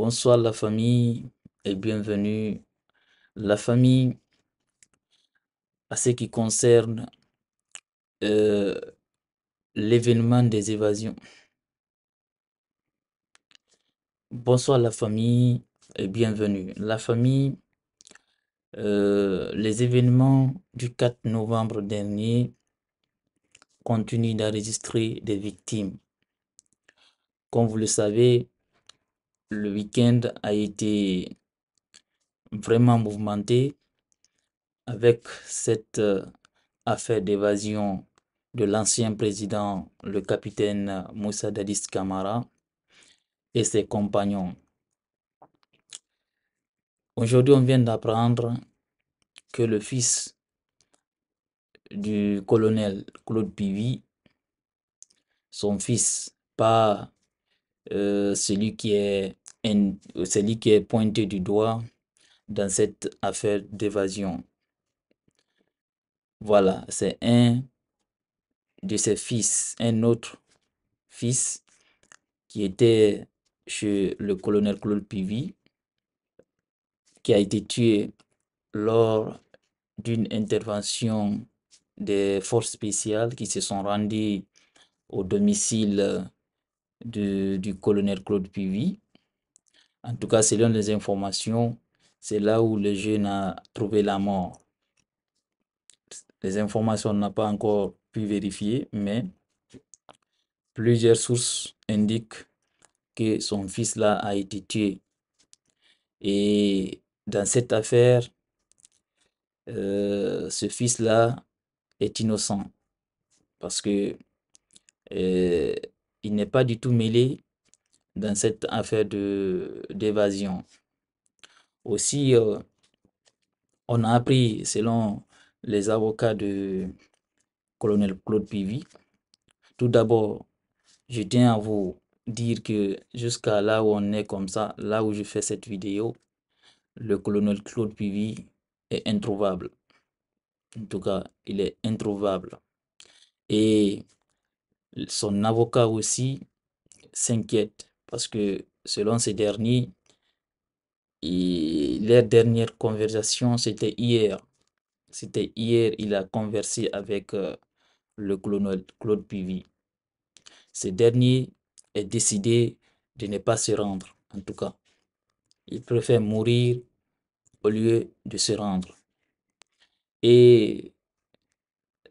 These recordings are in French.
Bonsoir la famille et bienvenue la famille à ce qui concerne euh, l'événement des évasions. Bonsoir la famille et bienvenue. La famille, euh, les événements du 4 novembre dernier continuent d'enregistrer des victimes. Comme vous le savez, le week-end a été vraiment mouvementé avec cette euh, affaire d'évasion de l'ancien président, le capitaine Moussa Dadis Kamara et ses compagnons. Aujourd'hui, on vient d'apprendre que le fils du colonel Claude Pivy, son fils, pas euh, celui qui est celui qui est pointé du doigt dans cette affaire d'évasion. Voilà, c'est un de ses fils, un autre fils qui était chez le colonel Claude Pivy qui a été tué lors d'une intervention des forces spéciales qui se sont rendues au domicile euh, du colonel Claude Pivy. En tout cas, selon les informations, c'est là où le jeune a trouvé la mort. Les informations n'ont pas encore pu vérifier, mais plusieurs sources indiquent que son fils-là a été tué. Et dans cette affaire, euh, ce fils-là est innocent parce que euh, il n'est pas du tout mêlé dans cette affaire de d'évasion. Aussi, euh, on a appris, selon les avocats de colonel Claude Pivy, tout d'abord, je tiens à vous dire que jusqu'à là où on est comme ça, là où je fais cette vidéo, le colonel Claude Pivy est introuvable. En tout cas, il est introuvable. Et son avocat aussi s'inquiète parce que selon ces derniers, leur dernière conversation, c'était hier. C'était hier, il a conversé avec euh, le colonel Claude Pivy. Ce dernier est décidé de ne pas se rendre, en tout cas. Il préfère mourir au lieu de se rendre. Et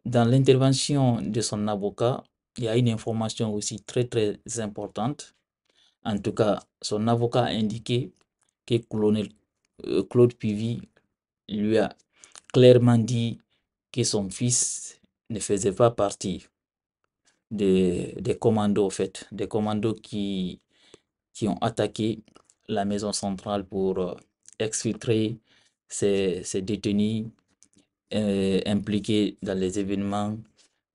dans l'intervention de son avocat, il y a une information aussi très très importante en tout cas, son avocat a indiqué que euh, Claude Pivy lui a clairement dit que son fils ne faisait pas partie des, commandos, en fait, des commandos qui, qui ont attaqué la maison centrale pour euh, exfiltrer ces, détenus euh, impliqués dans les événements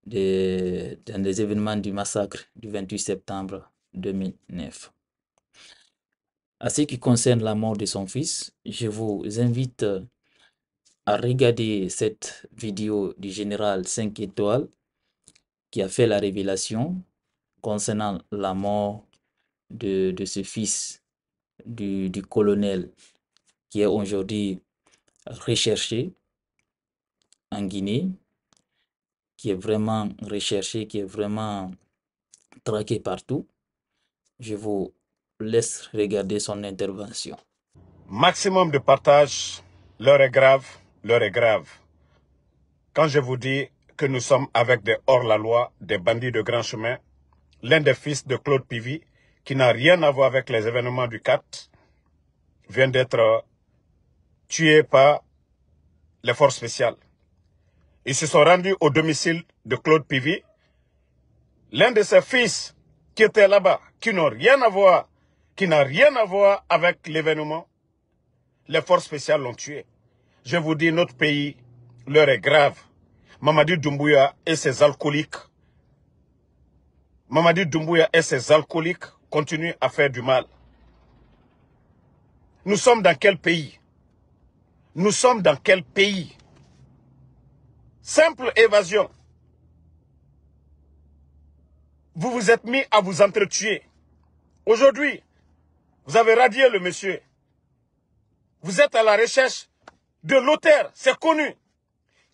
dans les événements du massacre du 28 septembre 2009. À ce qui concerne la mort de son fils, je vous invite à regarder cette vidéo du général 5 étoiles qui a fait la révélation concernant la mort de, de ce fils du, du colonel qui est aujourd'hui recherché en Guinée, qui est vraiment recherché, qui est vraiment traqué partout. Je vous laisse regarder son intervention. Maximum de partage. L'heure est grave, l'heure est grave. Quand je vous dis que nous sommes avec des hors-la-loi, des bandits de grand chemin, l'un des fils de Claude Pivy, qui n'a rien à voir avec les événements du 4, vient d'être euh, tué par les forces spéciales. Ils se sont rendus au domicile de Claude Pivy. L'un de ses fils qui était là-bas, qui n'ont rien à voir qui n'a rien à voir avec l'événement. Les forces spéciales l'ont tué. Je vous dis, notre pays, l'heure est grave. Mamadi Doumbouya et ses alcooliques, Mamadi Doumbouya et ses alcooliques continuent à faire du mal. Nous sommes dans quel pays Nous sommes dans quel pays Simple évasion. Vous vous êtes mis à vous entretuer. Aujourd'hui, vous avez radié le monsieur. Vous êtes à la recherche de l'auteur, c'est connu.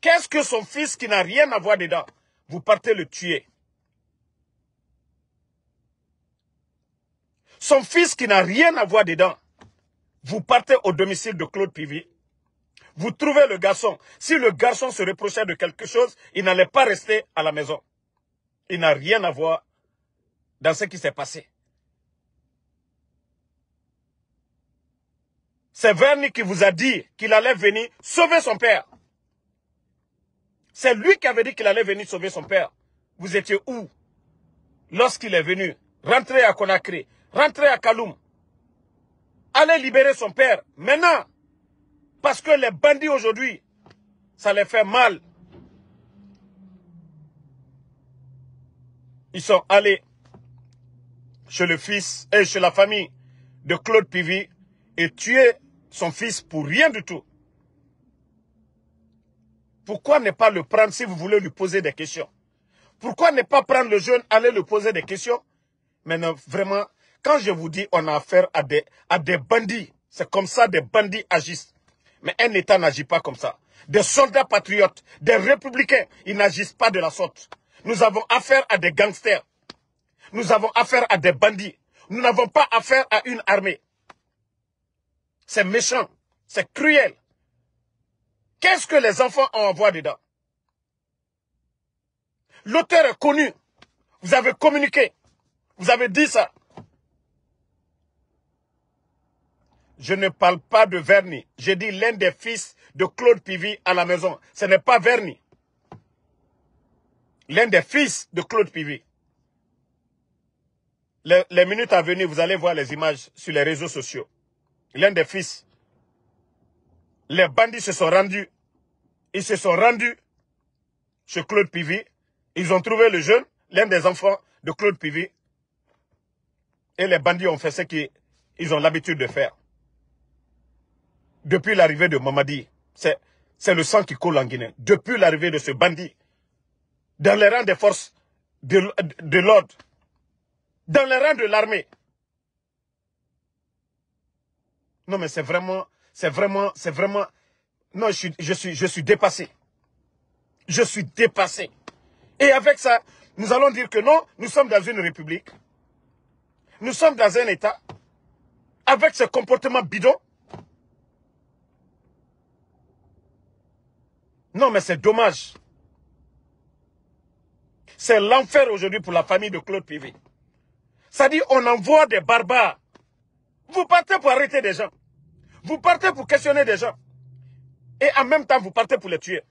Qu'est-ce que son fils qui n'a rien à voir dedans Vous partez le tuer. Son fils qui n'a rien à voir dedans, vous partez au domicile de Claude Pivy. Vous trouvez le garçon. Si le garçon se reprochait de quelque chose, il n'allait pas rester à la maison. Il n'a rien à voir dans ce qui s'est passé. C'est Verni qui vous a dit qu'il allait venir sauver son père. C'est lui qui avait dit qu'il allait venir sauver son père. Vous étiez où lorsqu'il est venu Rentrez à Conakry, rentrez à Kaloum. Allez libérer son père maintenant. Parce que les bandits aujourd'hui, ça les fait mal. Ils sont allés chez le fils et chez la famille de Claude Pivy et tués son fils pour rien du tout. Pourquoi ne pas le prendre si vous voulez lui poser des questions Pourquoi ne pas prendre le jeune, aller lui poser des questions Mais non, vraiment, quand je vous dis on a affaire à des, à des bandits, c'est comme ça des bandits agissent. Mais un État n'agit pas comme ça. Des soldats patriotes, des républicains, ils n'agissent pas de la sorte. Nous avons affaire à des gangsters. Nous avons affaire à des bandits. Nous n'avons pas affaire à une armée. C'est méchant. C'est cruel. Qu'est-ce que les enfants ont à voir dedans L'auteur est connu. Vous avez communiqué. Vous avez dit ça. Je ne parle pas de vernis. J'ai dit l'un des fils de Claude Pivy à la maison. Ce n'est pas vernis. L'un des fils de Claude Pivy. Les, les minutes à venir, vous allez voir les images sur les réseaux sociaux l'un des fils. Les bandits se sont rendus. Ils se sont rendus chez Claude Pivy. Ils ont trouvé le jeune, l'un des enfants de Claude Pivy. Et les bandits ont fait ce qu'ils ont l'habitude de faire. Depuis l'arrivée de Mamadi, c'est le sang qui coule en Guinée. Depuis l'arrivée de ce bandit, dans les rangs des forces de l'ordre, dans les rangs de l'armée, Non, mais c'est vraiment, c'est vraiment, c'est vraiment... Non, je suis, je, suis, je suis dépassé. Je suis dépassé. Et avec ça, nous allons dire que non, nous sommes dans une république. Nous sommes dans un État. Avec ce comportement bidon. Non, mais c'est dommage. C'est l'enfer aujourd'hui pour la famille de Claude Pivé. Ça dit, on envoie des barbares. Vous partez pour arrêter des gens. Vous partez pour questionner des gens. Et en même temps, vous partez pour les tuer.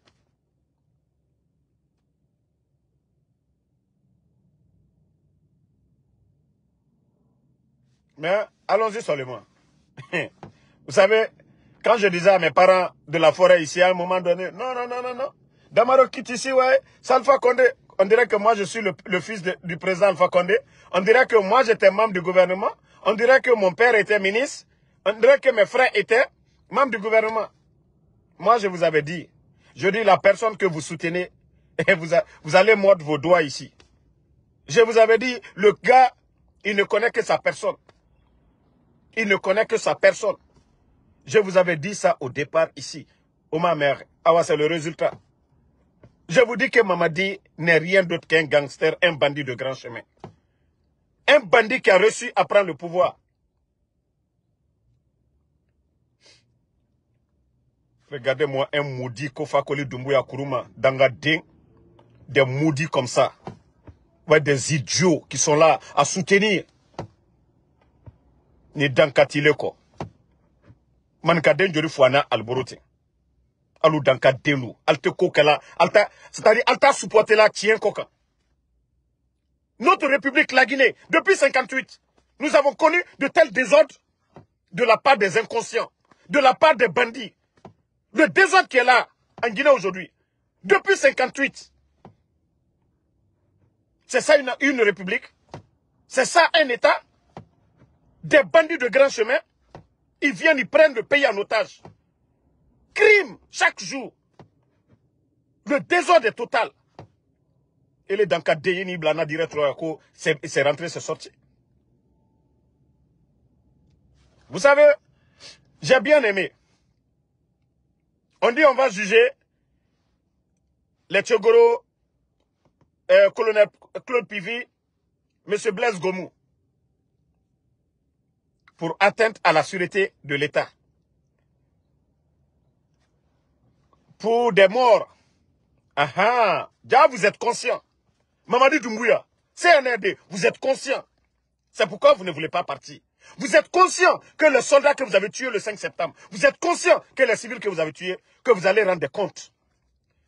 Mais allons-y seulement. Vous savez, quand je disais à mes parents de la forêt ici, à un moment donné, non, non, non, non, non. Damaro quitte ici, ouais. Salfa Condé, on dirait que moi je suis le, fils du président Alpha Condé. On dirait que moi j'étais membre du gouvernement. On dirait que mon père était ministre. On dirait que mes frères étaient membres du gouvernement. Moi, je vous avais dit, je dis la personne que vous soutenez, eh, vous, allez mordre vos doigts ici. Je vous avais dit, le gars, il ne connaît que sa personne. Il ne connaît que sa personne. Je vous avais dit ça au départ ici, au oh, ma mère. Ah ouais, c'est le résultat. Je vous dis que Mamadi n'est rien d'autre qu'un gangster, un bandit de grand chemin. Un bandit qui a reçu à prendre le pouvoir. Regardez-moi un maudit Kofakoli Doumbouya Kuruma, Dangadin, des maudits comme ça. Ouais, des idiots qui sont là à soutenir. Ni Dankatileko. Mankaden Jori Fouana Alborote. Alou Dankadelu. Alte Kokala. Alta, c'est-à-dire Alta supporter là Tien Koka. Notre République, la Guinée, depuis 58, nous avons connu de tels désordres de la part des inconscients, de la part des bandits. Le désordre qui est là, en Guinée aujourd'hui, depuis 58, c'est ça une, république C'est ça un État Des bandits de grand chemin Ils viennent, ils prennent le pays en otage. Crime chaque jour. Le désordre est total. Et les Dankadeye ni Blana dirait c'est rentré, c'est sorti. Vous savez, j'ai bien aimé on dit on va juger les Tchogoro, euh, colonel Claude Pivy, M. Blaise Gomou, pour atteinte à la sûreté de l'État. Pour des morts. Ah ah, déjà vous êtes conscient. Mamadi Doumbouya, CNRD, vous êtes conscient. C'est pourquoi vous ne voulez pas partir. Vous êtes conscient que le soldat que vous avez tué le 5 septembre, vous êtes conscient que les civils que vous avez tués, que vous allez rendre compte.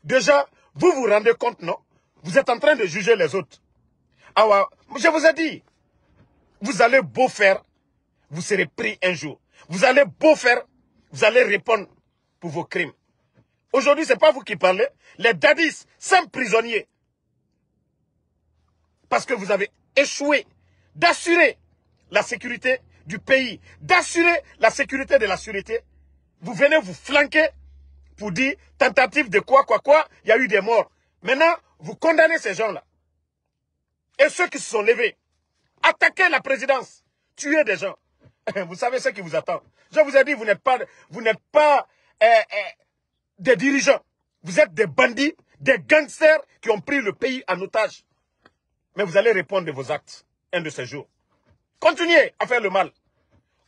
Déjà, vous vous rendez compte, non Vous êtes en train de juger les autres. Alors, ah je vous ai dit, vous allez beau faire, vous serez pris un jour. Vous allez beau faire, vous allez répondre pour vos crimes. Aujourd'hui, ce n'est pas vous qui parlez. Les dadis, cinq prisonniers. Parce que vous avez échoué d'assurer la sécurité du pays, d'assurer la sécurité de la sûreté, vous venez vous flanquer pour dire tentative de quoi, quoi, quoi, il y a eu des morts. Maintenant, vous condamnez ces gens-là. Et ceux qui se sont levés, attaquer la présidence, tuer des gens. Vous savez ce qui vous attend. Je vous ai dit, vous n'êtes pas, vous n'êtes pas euh, euh, des dirigeants. Vous êtes des bandits, des gangsters qui ont pris le pays en otage. Mais vous allez répondre de vos actes un de ces jours. Continuez à faire le mal.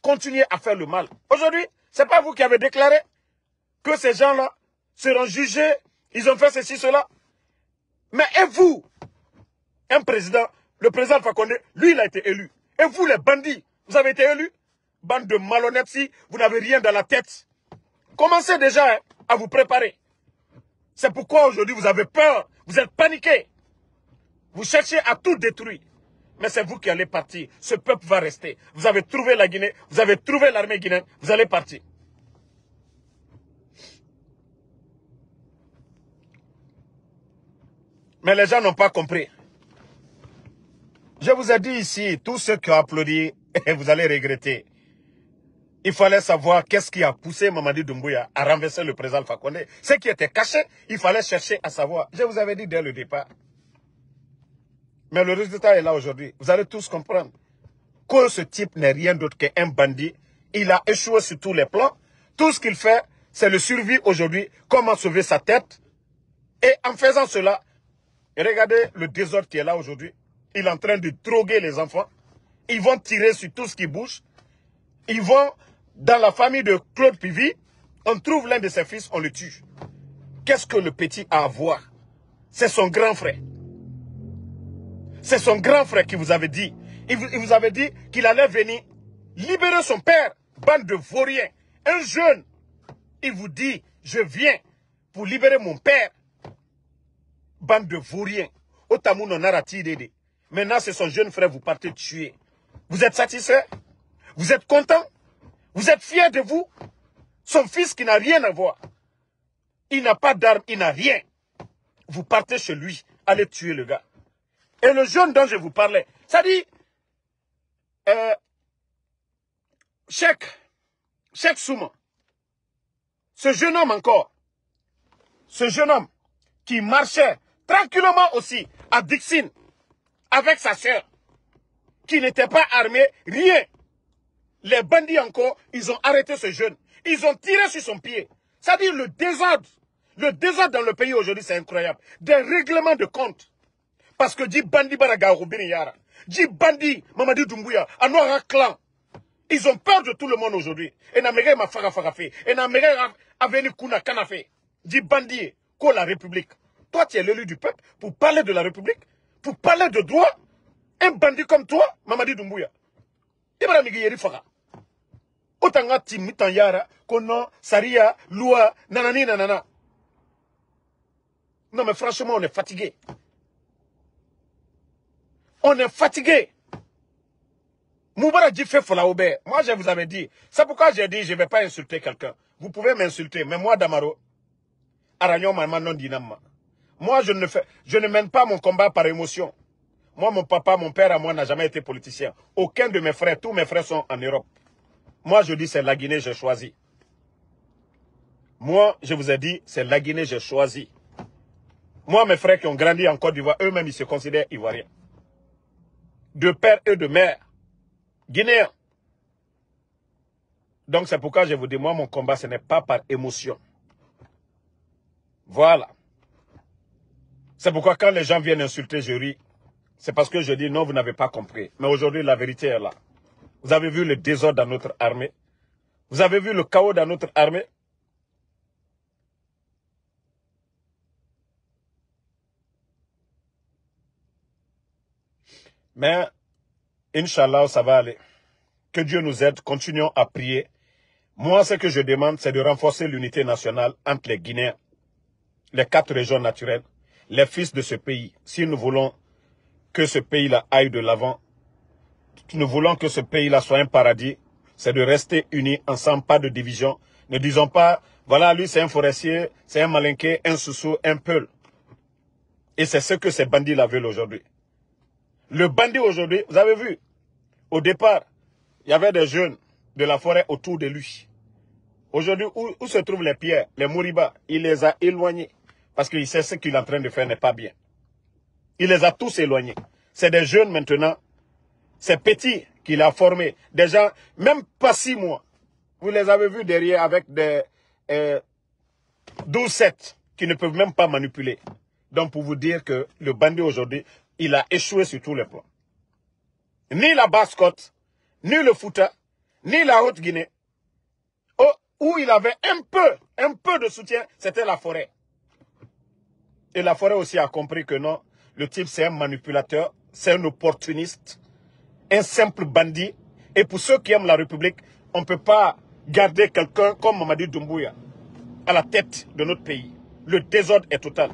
Continuez à faire le mal. Aujourd'hui, c'est pas vous qui avez déclaré que ces gens-là seront jugés, ils ont fait ceci, cela. Mais et vous, un président, le président Fakonde, lui, il a été élu. Et vous, les bandits, vous avez été élus Bande de malhonnêtes, si vous n'avez rien dans la tête. Commencez déjà hein, à vous préparer. C'est pourquoi aujourd'hui, vous avez peur, vous êtes paniqués. Vous cherchez à tout détruire mais c'est vous qui allez partir. Ce peuple va rester. Vous avez trouvé la Guinée, vous avez trouvé l'armée guinéenne, vous allez partir. Mais les gens n'ont pas compris. Je vous ai dit ici, tous ceux qui ont applaudi, vous allez regretter. Il fallait savoir qu'est-ce qui a poussé Mamadi Doumbouya à renverser le président Fakonde. Ce qui était caché, il fallait chercher à savoir. Je vous avais dit dès le départ. Mais le résultat est là aujourd'hui. Vous allez tous comprendre que ce type n'est rien d'autre qu'un bandit. Il a échoué sur tous les plans. Tout ce qu'il fait, c'est le survie aujourd'hui, comment sauver sa tête. Et en faisant cela, regardez le désordre qui est là aujourd'hui. Il est en train de droguer les enfants. Ils vont tirer sur tout ce qui bouge. Ils vont, dans la famille de Claude Pivy, on trouve l'un de ses fils, on le tue. Qu'est-ce que le petit a à voir C'est son grand frère. C'est son grand frère qui vous avait dit. Il vous, avait dit qu'il allait venir libérer son père, bande de vauriens. Un jeune, il vous dit, je viens pour libérer mon père, bande de vauriens. Otamoun en a Maintenant, c'est son jeune frère, vous partez tuer. Vous êtes satisfait Vous êtes content Vous êtes fier de vous Son fils qui n'a rien à voir. Il n'a pas d'armes, il n'a rien. Vous partez chez lui, allez tuer le gars. Et le jeune dont je vous parlais, ça dit, euh, Cheikh, Souma, ce jeune homme encore, ce jeune homme qui marchait tranquillement aussi à Dixine avec sa sœur, qui n'était pas armée, rien. Les bandits encore, ils ont arrêté ce jeune. Ils ont tiré sur son pied. cest à le désordre. Le désordre dans le pays aujourd'hui, c'est incroyable. Des règlements de compte parce que Djibandi dit bandi, Mamadi Doumbouya, à Clan, ils ont peur de tout le monde aujourd'hui. Et Namere m'a farafarafe, et Namere a venu Kuna Dit bandi ko la République. Toi, tu es l'élu du peuple pour parler de la République, pour parler de droit. Un bandit comme toi, Mamadi Doumbouya. autant Migiyeri Fara. Otanga Timitan Yara, Kono, Saria, loua, Nanani, Nanana. Non, mais franchement, on est fatigué. On est fatigué. Moubara fait Moi, je vous avais dit. C'est pourquoi j'ai dit, je ne vais pas insulter quelqu'un. Vous pouvez m'insulter, mais moi, Damaro, Arayon non Dinama. Moi, je ne, fais, je ne mène pas mon combat par émotion. Moi, mon papa, mon père à moi n'a jamais été politicien. Aucun de mes frères, tous mes frères sont en Europe. Moi, je dis, c'est la Guinée, j'ai choisi. Moi, je vous ai dit, c'est la Guinée, j'ai choisi. Moi, mes frères qui ont grandi en Côte d'Ivoire, eux-mêmes, ils se considèrent ivoiriens de père et de mère, guinéens. Donc c'est pourquoi je vous dis, moi, mon combat, ce n'est pas par émotion. Voilà. C'est pourquoi quand les gens viennent insulter, je ris. C'est parce que je dis, non, vous n'avez pas compris. Mais aujourd'hui, la vérité est là. Vous avez vu le désordre dans notre armée. Vous avez vu le chaos dans notre armée. Mais, Inch'Allah, ça va aller. Que Dieu nous aide, continuons à prier. Moi, ce que je demande, c'est de renforcer l'unité nationale entre les Guinéens, les quatre régions naturelles, les fils de ce pays. Si nous voulons que ce pays-là aille de l'avant, nous voulons que ce pays-là soit un paradis, c'est de rester unis ensemble, pas de division. Ne disons pas, voilà, lui c'est un forestier, c'est un malinqué, un soussou, un peul. Et c'est ce que ces bandits la veulent aujourd'hui. Le bandit aujourd'hui, vous avez vu, au départ, il y avait des jeunes de la forêt autour de lui. Aujourd'hui, où, se trouvent les pierres, les mouribas Il les a éloignés parce qu'il sait ce qu'il est en train de faire n'est pas bien. Il les a tous éloignés. C'est des jeunes maintenant, c'est petits qu'il a formés, des gens, même pas six mois. Vous les avez vus derrière avec des 12-7 euh, qui ne peuvent même pas manipuler. Donc pour vous dire que le bandit aujourd'hui, il a échoué sur tous les plans. Ni la basse-côte, ni le Fouta, ni la Haute-Guinée, oh, où il avait un peu, un peu de soutien, c'était la forêt. Et la forêt aussi a compris que non, le type c'est un manipulateur, c'est un opportuniste, un simple bandit. Et pour ceux qui aiment la République, on ne peut pas garder quelqu'un comme Mamadi Doumbouya à la tête de notre pays. Le désordre est total.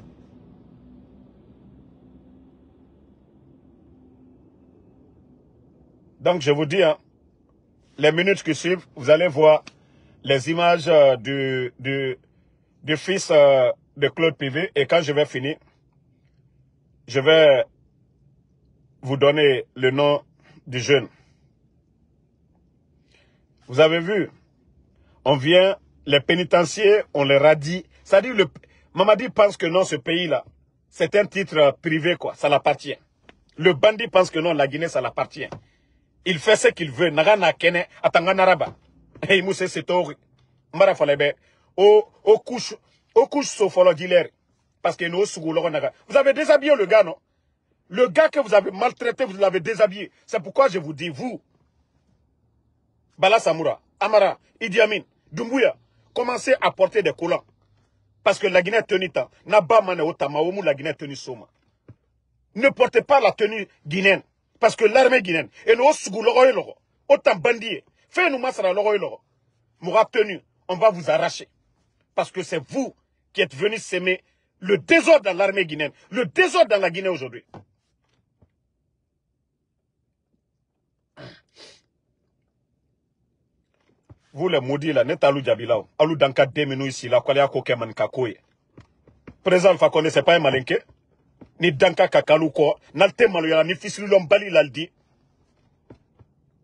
Donc, je vous dis, hein, les minutes qui suivent, vous allez voir les images euh, du, fils euh, de Claude Pivet. Et quand je vais finir, je vais vous donner le nom du jeune. Vous avez vu, on vient, les pénitenciers, on les radie. cest à le, Mamadi pense que non, ce pays-là, c'est un titre euh, privé, quoi, ça l'appartient. Le bandit pense que non, la Guinée, ça l'appartient. Il fait ce qu'il veut. atanga Mara Au couche au couche Parce que nous naga. Vous avez déshabillé le gars, non Le gars que vous avez maltraité, vous l'avez déshabillé. C'est pourquoi je vous dis, vous, Bala Amara, Idi Amin, Dumbuya, commencez à porter des collants. Parce que la Guinée tenue tant. mané la Guinée tenue Ne portez pas la tenue guinéenne parce que l'armée guinéenne et nous sugu logoyo autant bandier, faites nous massacre, nous nu tenu on va vous arracher parce que c'est vous qui êtes venus s'aimer le désordre dans l'armée guinéenne, le désordre dans la Guinée aujourd'hui. Vous les maudits là, n'est Alou Djabila, Alou Danka nous ici, la Kwalea Koke Présent Président Fakone, c'est pas un malinqué ni danka kakaluko, kalo maloya ni fisililɔnbali lalidi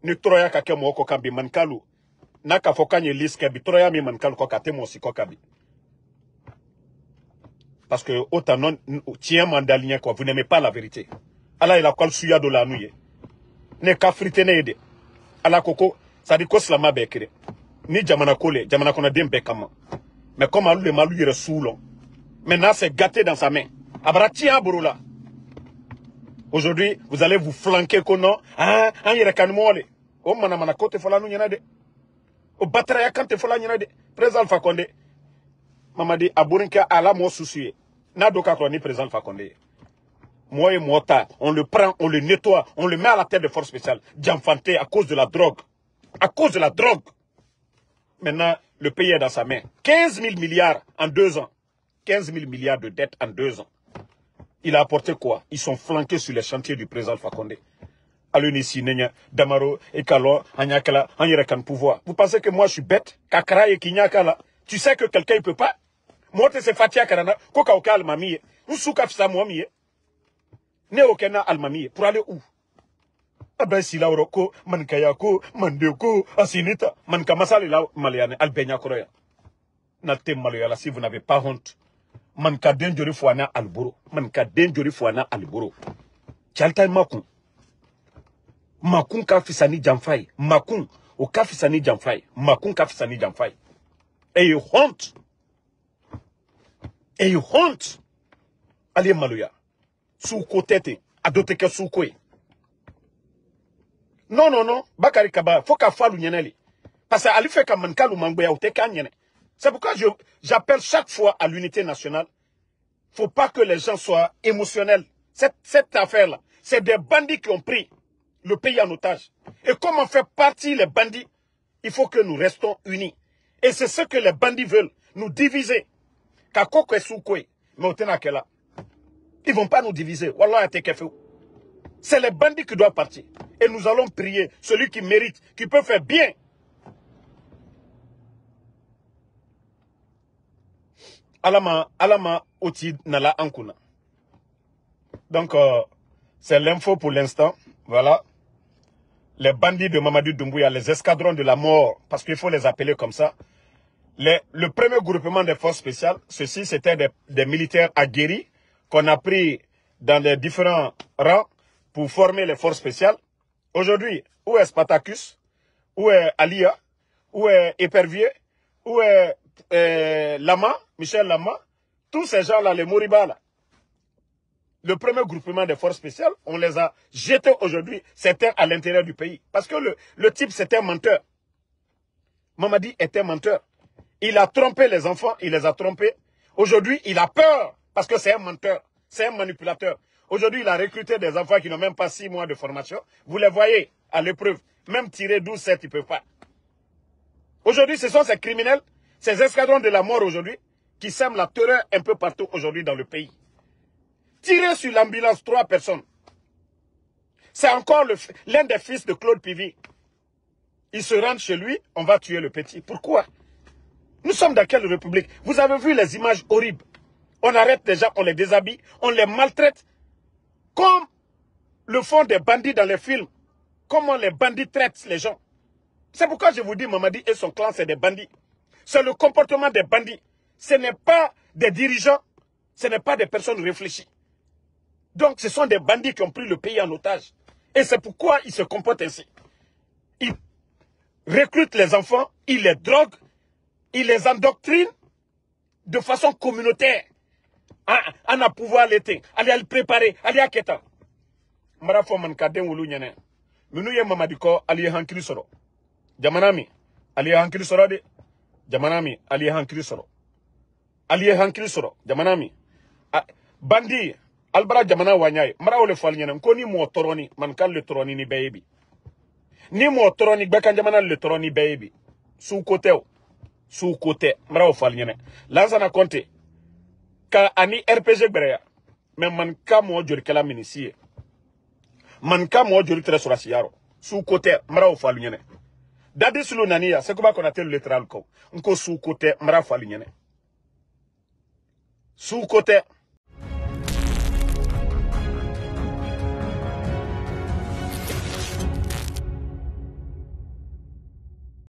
ni troya Ne kɛ mɔgɔ kɔ kan bi n'a bi parce que o non quoi vous n'aimez pas la vérité ala il la le suya de la ne kafrite nede. ne ala koko ça dit ni jamana ko jamana kona dembe kama mais comme alu le ma alu maintenant c'est gâté dans sa main Abratia Burula. Aujourd'hui, vous allez vous flanquer qu'on Hein, ah, hein, yere kanmole. O mana mana kote fola de. O kante fola nyana de. Président Fakonde. Mamadi Aburinka, ala mo soucié. Na ni président Fakonde. Moi et moi on le prend, on le nettoie, on le met à la tête de force spéciale. Djamfante, à cause de la drogue. À cause de la drogue. Maintenant, le pays est dans sa main. 15 000 milliards en deux ans. 15 000 milliards de dettes en deux ans. Il a apporté quoi Ils sont flanqués sur les chantiers du président Alpha Condé. ici Nenya, Damaro, Ekalo, Anyakala, Anyerekan pouvoir. Vous pensez que moi je suis bête Kakara et Kinyakala. Tu sais que quelqu'un ne peut pas Moi c'est fatia karana, koka oka almamiye. Usuka fisa Ne okena Almamie. Pour aller où abasi eh ben si man Mankayako, Mandeoko, asinita maliane albenya koroya na te maloya si vous n'avez pas honte man ka den joli fo ana alboro man ka den joli fo ana alboro chalta makun makun ka fisani ni makun o ka jampai, makun ka fisani ni e you hunt, e maloya su te, tɛ non non non bakari kaba fo ka fɔ Pasa parce que ali fe ka o c'est pourquoi j'appelle chaque fois à l'unité nationale. Il ne faut pas que les gens soient émotionnels. Cette, affaire-là, c'est des bandits qui ont pris le pays en otage. Et comment faire partie les bandits, il faut que nous restons unis. Et c'est ce que les bandits veulent, nous diviser. Ils vont pas nous diviser. C'est les bandits qui doivent partir. Et nous allons prier celui qui mérite, qui peut faire bien Alama, Alama Oti Nala Ankuna. Donc, euh, c'est l'info pour l'instant. Voilà. Les bandits de Mamadou Doumbouya, les escadrons de la mort, parce qu'il faut les appeler comme ça. le premier groupement des forces spéciales, ceci c'était des, militaires aguerris qu'on a pris dans les différents rangs pour former les forces spéciales. Aujourd'hui, où est Spartacus Où est Alia Où est Épervier Où est euh, Lama Michel Lama, tous ces gens-là, les Moriba, là, le premier groupement des forces spéciales, on les a jetés aujourd'hui, c'était à l'intérieur du pays. Parce que le, type, c'était un menteur. Mamadi était menteur. Il a trompé les enfants, il les a trompés. Aujourd'hui, il a peur, parce que c'est un menteur, c'est un manipulateur. Aujourd'hui, il a recruté des enfants qui n'ont même pas six mois de formation. Vous les voyez à l'épreuve. Même tirer 12, 7, ils ne peuvent pas. Aujourd'hui, ce sont ces criminels, ces escadrons de la mort aujourd'hui, qui sème la terreur un peu partout aujourd'hui dans le pays. Tirer sur l'ambulance trois personnes. C'est encore l'un des fils de Claude Pivy. Il se rend chez lui, on va tuer le petit. Pourquoi Nous sommes dans quelle république Vous avez vu les images horribles. On arrête les gens, on les déshabille, on les maltraite. Comme le font des bandits dans les films. Comment les bandits traitent les gens. C'est pourquoi je vous dis, Mamadi et son clan, c'est des bandits. C'est le comportement des bandits ce n'est pas des dirigeants, ce n'est pas des personnes réfléchies. Donc ce sont des bandits qui ont pris le pays en otage. Et c'est pourquoi ils se comportent ainsi. Ils recrutent les enfants, ils les droguent, ils les endoctrinent de façon communautaire. En a pouvoir l'été, allez à préparer, allez à Keta. Marafo mankaden wulu nyene. Minu ye mamadiko aliye hankili soro. Djamanami, aliye hankili soro de. Jamanami, aliye hankili aliye ye hankili bandi albra jamana Wanyai, ye le fɔ koni motoroni, ko le troni ni baby. ni motoroni tɔrɔni jamana le troni baby. ye côté mrau côté tɛ o suu na ka ani rpg brea, mais manika mɔɔ jolikɛla minisi Manka manika mɔɔ joli mrau sɔrasiyarɔ suu dadi sulu nani ya qu'on a tel le tɛrɛ alu sous-côté.